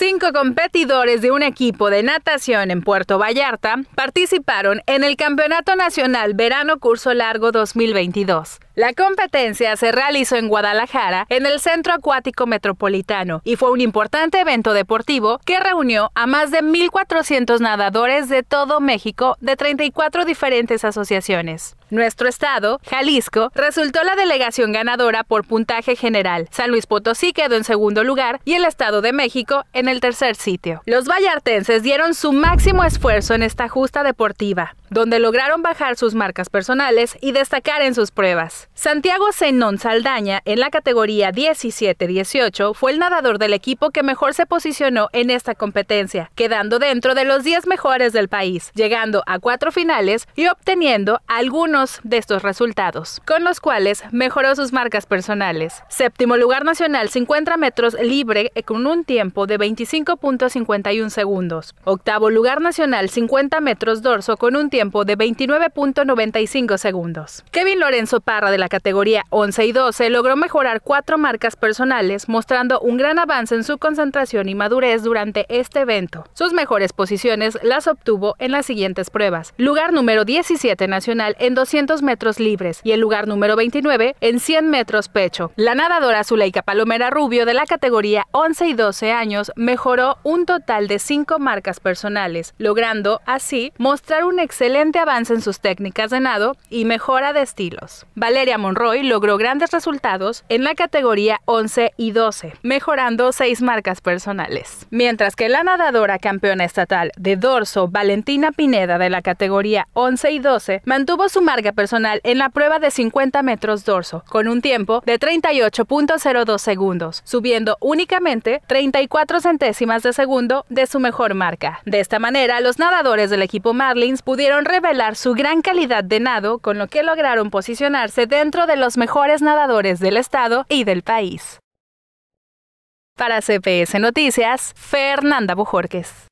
Cinco competidores de un equipo de natación en Puerto Vallarta participaron en el Campeonato Nacional Verano Curso Largo 2022. La competencia se realizó en Guadalajara, en el Centro Acuático Metropolitano, y fue un importante evento deportivo que reunió a más de 1.400 nadadores de todo México de 34 diferentes asociaciones. Nuestro estado, Jalisco, resultó la delegación ganadora por puntaje general. San Luis Potosí quedó en segundo lugar y el Estado de México en el tercer sitio. Los vallartenses dieron su máximo esfuerzo en esta justa deportiva donde lograron bajar sus marcas personales y destacar en sus pruebas. Santiago Zenón Saldaña, en la categoría 17-18, fue el nadador del equipo que mejor se posicionó en esta competencia, quedando dentro de los 10 mejores del país, llegando a cuatro finales y obteniendo algunos de estos resultados, con los cuales mejoró sus marcas personales. Séptimo lugar nacional, 50 metros libre con un tiempo de 25.51 segundos. Octavo lugar nacional, 50 metros dorso con un tiempo de 29.95 segundos. Kevin Lorenzo Parra de la categoría 11 y 12 logró mejorar cuatro marcas personales, mostrando un gran avance en su concentración y madurez durante este evento. Sus mejores posiciones las obtuvo en las siguientes pruebas. Lugar número 17 nacional en 200 metros libres y el lugar número 29 en 100 metros pecho. La nadadora Zuleika Palomera Rubio de la categoría 11 y 12 años mejoró un total de cinco marcas personales, logrando así mostrar un excelente avance en sus técnicas de nado y mejora de estilos. Valeria Monroy logró grandes resultados en la categoría 11 y 12, mejorando seis marcas personales. Mientras que la nadadora campeona estatal de dorso Valentina Pineda de la categoría 11 y 12 mantuvo su marca personal en la prueba de 50 metros dorso con un tiempo de 38.02 segundos, subiendo únicamente 34 centésimas de segundo de su mejor marca. De esta manera, los nadadores del equipo Marlins pudieron revelar su gran calidad de nado, con lo que lograron posicionarse dentro de los mejores nadadores del estado y del país. Para CPS Noticias, Fernanda Bujorques.